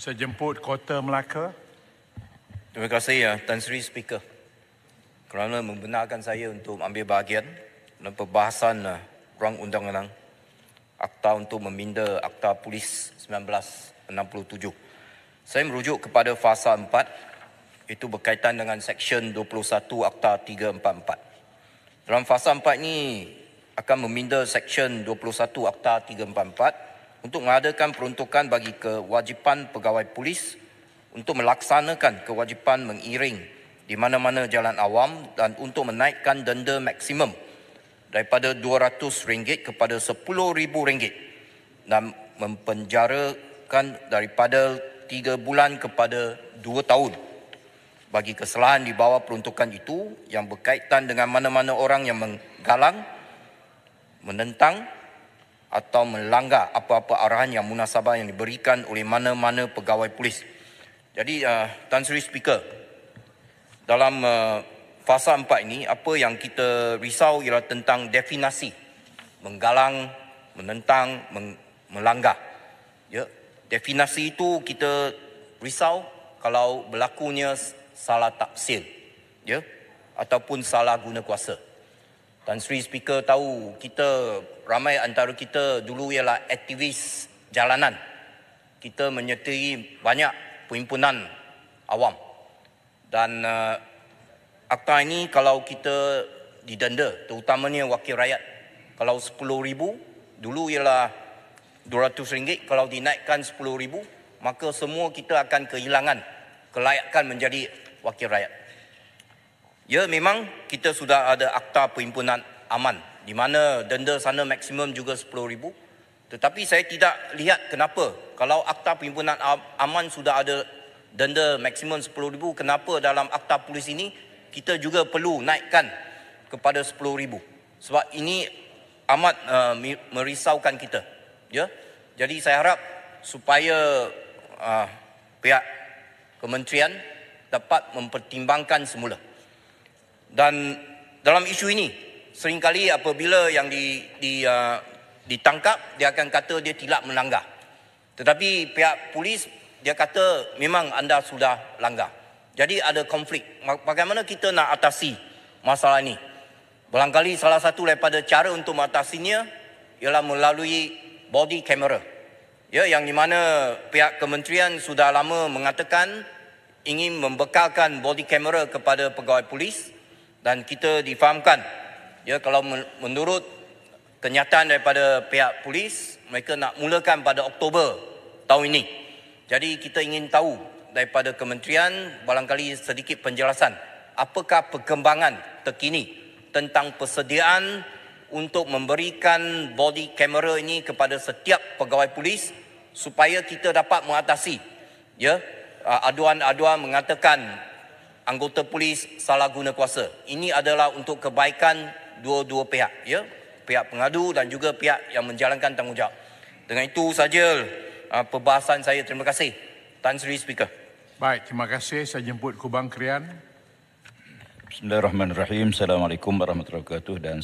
Saya jemput Kota Melaka. Terima kasih ya Tan Sri Speaker kerana membenarkan saya untuk ambil bahagian dalam perbahasan eh, ruang undang-undang Akta untuk meminda Akta Polis 1967. Saya merujuk kepada fasa 4 itu berkaitan dengan Section 21 Akta 344. Dalam fasa 4 ini akan meminda Section 21 Akta 344 untuk mengadakan peruntukan bagi kewajipan pegawai polis untuk melaksanakan kewajipan mengiring di mana-mana jalan awam dan untuk menaikkan denda maksimum daripada RM200 kepada RM10,000 dan mempenjarakan daripada 3 bulan kepada 2 tahun bagi kesalahan di bawah peruntukan itu yang berkaitan dengan mana-mana orang yang menggalang, menentang, atau melanggar apa-apa arahan yang munasabah yang diberikan oleh mana-mana pegawai polis. Jadi uh, Tan Sri Speaker, dalam uh, fasa empat ini apa yang kita risau ialah tentang definasi menggalang, menentang, meng- melanggar. Ya, definasi itu kita risau kalau berlakunya salah tafsir ya ataupun salah guna kuasa. Tuan Sri Speaker tahu kita ramai antara kita dulu ialah aktivis jalanan. Kita menyertai banyak perhimpunan awam. Dan uh, akta ini kalau kita didenda, terutamanya wakil rakyat, kalau rm ribu dulu ialah rm ringgit, kalau dinaikkan rm ribu, maka semua kita akan kehilangan kelayakan menjadi wakil rakyat. Ya memang kita sudah ada akta perhimpunan aman di mana denda sana maksimum juga 10,000 tetapi saya tidak lihat kenapa kalau akta perhimpunan aman sudah ada denda maksimum 10,000 kenapa dalam akta polis ini kita juga perlu naikkan kepada 10,000 sebab ini amat uh, merisaukan kita ya jadi saya harap supaya uh, pihak kementerian dapat mempertimbangkan semula dan dalam isu ini seringkali apabila yang di, di uh, ditangkap dia akan kata dia tidak melanggar tetapi pihak polis dia kata memang anda sudah langgar jadi ada konflik bagaimana kita nak atasi masalah ini barangkali salah satu daripada cara untuk mengatasinya ialah melalui body camera ya yang di mana pihak kementerian sudah lama mengatakan ingin membekalkan body camera kepada pegawai polis dan kita difahamkan ya kalau menurut kenyataan daripada pihak polis mereka nak mulakan pada Oktober tahun ini. Jadi kita ingin tahu daripada kementerian barangkali sedikit penjelasan apakah perkembangan terkini tentang persediaan untuk memberikan body camera ini kepada setiap pegawai polis supaya kita dapat mengatasi ya aduan-aduan mengatakan anggota polis salah guna kuasa. Ini adalah untuk kebaikan dua-dua pihak, ya. Pihak pengadu dan juga pihak yang menjalankan tanggungjawab. Dengan itu saja uh, perbahasan saya. Terima kasih. Tan Sri Speaker. Baik, terima kasih. Saya jemput Kubang Krian. Bismillahirrahmanirrahim. Assalamualaikum warahmatullahi wabarakatuh dan